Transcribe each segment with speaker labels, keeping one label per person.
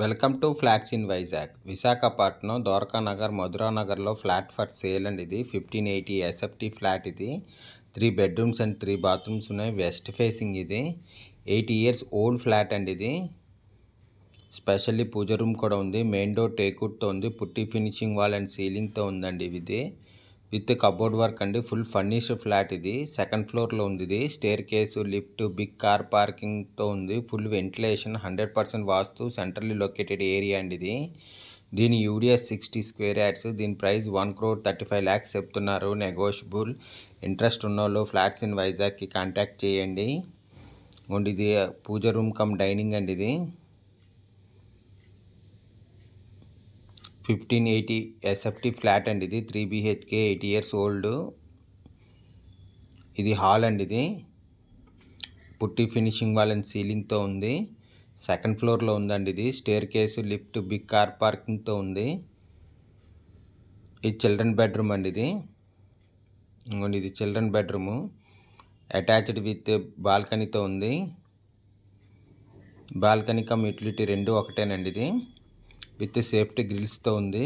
Speaker 1: welcome to flats in Vizag Visakhapatnam Dwaraka Nagar Madhura నగర్లో flat for sale అండి ఇది ఫిఫ్టీన్ ఎయిటీ ఎస్ఎఫ్టీ ఫ్లాట్ ఇది three bedrooms and three bathrooms ఉన్నాయి west facing ఇది ఎయిట్ ఇయర్స్ ఓల్డ్ ఫ్లాట్ అండి ఇది స్పెషల్లీ పూజ రూమ్ కూడా ఉంది మెయిన్ డోర్ టేకుడ్తో ఉంది పుట్టి ఫినిషింగ్ వాల్ అండ్ సీలింగ్తో ఉందండి ఇది విత్ కబోర్డ్ వర్క్ అండి ఫుల్ ఫర్నిష్డ్ ఫ్లాట్ ఇది సెకండ్ ఫ్లోర్లో ఉంది ఇది staircase lift big car పార్కింగ్తో ఉంది full ventilation hundred percent vastu centrally located area అండి ఇది దీని యూడిఎస్ సిక్స్టీ స్క్వేర్ యాడ్స్ దీని price one crore thirty five lakhs చెప్తున్నారు నెగోషియబుల్ ఇంట్రెస్ట్ ఉన్న వాళ్ళు ఫ్లాట్స్ ఇన్ వైజాగ్కి కాంటాక్ట్ చేయండి ఇది పూజ రూమ్ కమ్ డైనింగ్ అండి ఇది ఫిఫ్టీన్ ఎయిటీ ఎస్ఎఫ్టీ ఫ్లాట్ అండి ఇది three BHK eight years old ఇది హాల్ అండి ఇది పుట్టి ఫినిషింగ్ వాళ్ళని సీలింగ్తో ఉంది సెకండ్ ఫ్లోర్లో ఉందండి ఇది staircase lift big car పార్కింగ్తో ఉంది ఇది చిల్డ్రన్ బెడ్రూమ్ అండి ఇది ఇంకోండి ఇది చిల్డ్రన్ బెడ్రూము అటాచ్డ్ విత్ బాల్కనీతో ఉంది బాల్కనీ కమ్ యూటిలిటీ రెండు ఒకటేనండి ఇది విత్ సేఫ్టీ గ్రిల్స్తో ఉంది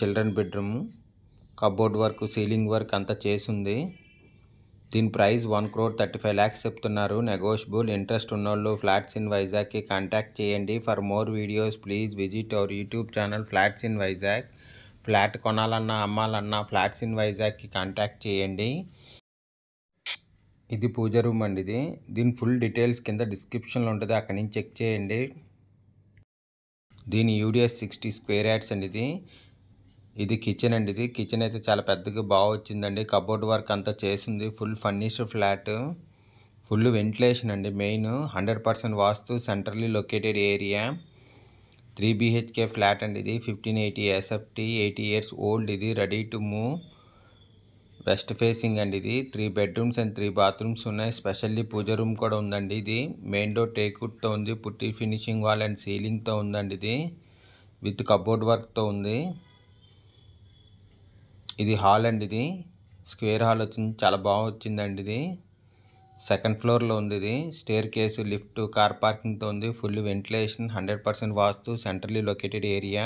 Speaker 1: children bedroom cupboard work ceiling work అంతా చేసి ఉంది దీని price one crore thirty five lakhs చెప్తున్నారు నెగోషియబుల్ ఇంట్రెస్ట్ ఉన్నోళ్ళు ఫ్లాట్స్ ఇన్ వైజాగ్కి కాంటాక్ట్ చేయండి for more videos please visit our YouTube channel flats in Vizag flat కొనాలన్నా అమ్మాలన్నా ఫ్లాట్స్ ఇన్ వైజాగ్కి కాంటాక్ట్ చేయండి ఇది పూజ రూమ్ అండి ఇది దీని ఫుల్ డీటెయిల్స్ కింద డిస్క్రిప్షన్లో ఉంటుంది అక్కడి నుంచి చెక్ చేయండి దీని యూడిఎస్ సిక్స్టీ స్క్వేర్ యాడ్స్ అండి ఇది ఇది కిచెన్ అండి ఇది కిచెన్ అయితే చాలా పెద్దగా బాగా వచ్చిందండి కబోర్డ్ వర్క్ అంతా చేసింది full furnished flat full ventilation అండి main hundred percent vastu centrally located area three BHK flat అండి ఇది fifteen eighty SFT eighty years old ఇది ready to move west facing అండి ఇది three bedrooms and three bathrooms ఉన్నాయి specially pooja room కూడా ఉందండి ఇది మెయిన్ డోర్ టేకుడ్తో ఉంది పుట్టి ఫినిషింగ్ వాల్ అండ్ సీలింగ్తో ఉందండి ఇది విత్ కబోర్డ్ వర్క్తో ఉంది ఇది హాల్ అండి ఇది స్క్వేర్ హాల్ వచ్చింది చాలా బాగా వచ్చిందండి ఇది సెకండ్ ఫ్లోర్లో ఉంది ఇది స్టేర్ కేసు లిఫ్ట్ కార్ పార్కింగ్తో ఉంది full ventilation hundred percent vastu centrally located area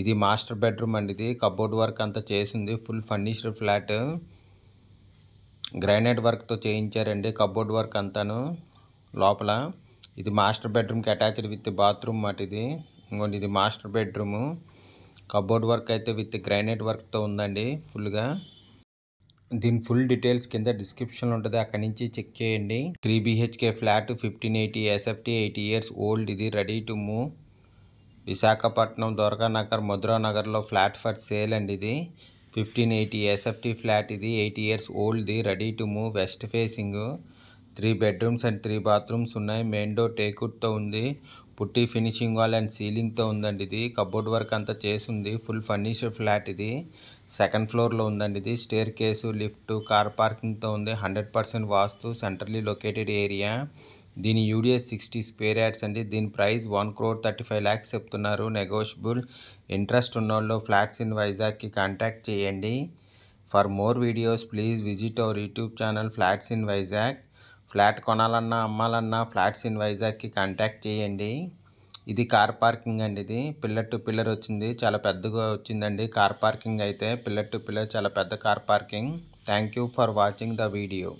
Speaker 1: ఇది మాస్టర్ బెడ్రూమ్ అండి ఇది కబోర్డ్ వర్క్ అంతా చేసింది ఫుల్ ఫర్నిష్డ్ ఫ్లాట్ గ్రానైట్ వర్క్తో చేయించారండి కబోర్డ్ వర్క్ అంతాను లోపల ఇది మాస్టర్ బెడ్రూమ్కి అటాచ్డ్ విత్ బాత్రూమ్ మాట ఇది ఇంకోటి ఇది మాస్టర్ బెడ్రూము కబోర్డ్ వర్క్ అయితే విత్ గ్రానైట్ వర్క్తో ఉందండి ఫుల్గా దీని ఫుల్ డీటెయిల్స్ కింద డిస్క్రిప్షన్ ఉంటుంది అక్కడ నుంచి చెక్ చేయండి three BHK flat fifteen eighty SFT eighty years old ఇది ready to move Visakhapatnam Nagar Madhura నగర్లో ఫ్లాట్ ఫర్ సేల్ అండి ఇది ఫిఫ్టీన్ ఎయిటీ ఎస్ఎఫ్టీ ఫ్లాట్ ఇది eighty years old the ready to move west facing three bedrooms and three bathrooms ఉన్నాయి main door టేకుట్తో ఉంది putty finishing wall and సీలింగ్తో ఉందండి ఇది కబోర్డ్ వర్క్ అంతా చేసి ఉంది ఫుల్ ఫర్నిచర్ ఫ్లాట్ ఇది సెకండ్ ఫ్లోర్లో ఉందండి ఇది స్టేర్ కేసు లిఫ్ట్ కార్ పార్కింగ్తో ఉంది hundred percent vastu centrally located area దీని యూడిఎస్ సిక్స్టీ స్క్వేర్ యార్డ్స్ అండి దీని price one crore thirty five lakhs చెప్తున్నారు నెగోషియబుల్ ఇంట్రెస్ట్ ఉన్న వాళ్ళు ఫ్లాట్స్ ఇన్ వైజాగ్కి కాంటాక్ట్ చేయండి for more videos please visit our YouTube channel flats in Vizag flat కొనాలన్నా అమ్మాలన్నా ఫ్లాట్స్ ఇన్ వైజాగ్కి కాంటాక్ట్ చేయండి ఇది కార్ పార్కింగ్ అండి ఇది పిల్లర్ టు పిల్లర్ వచ్చింది చాలా పెద్దగా వచ్చిందండి కార్ పార్కింగ్ అయితే పిల్లర్ టు పిల్లర్ చాలా పెద్ద car parking thank you for watching the video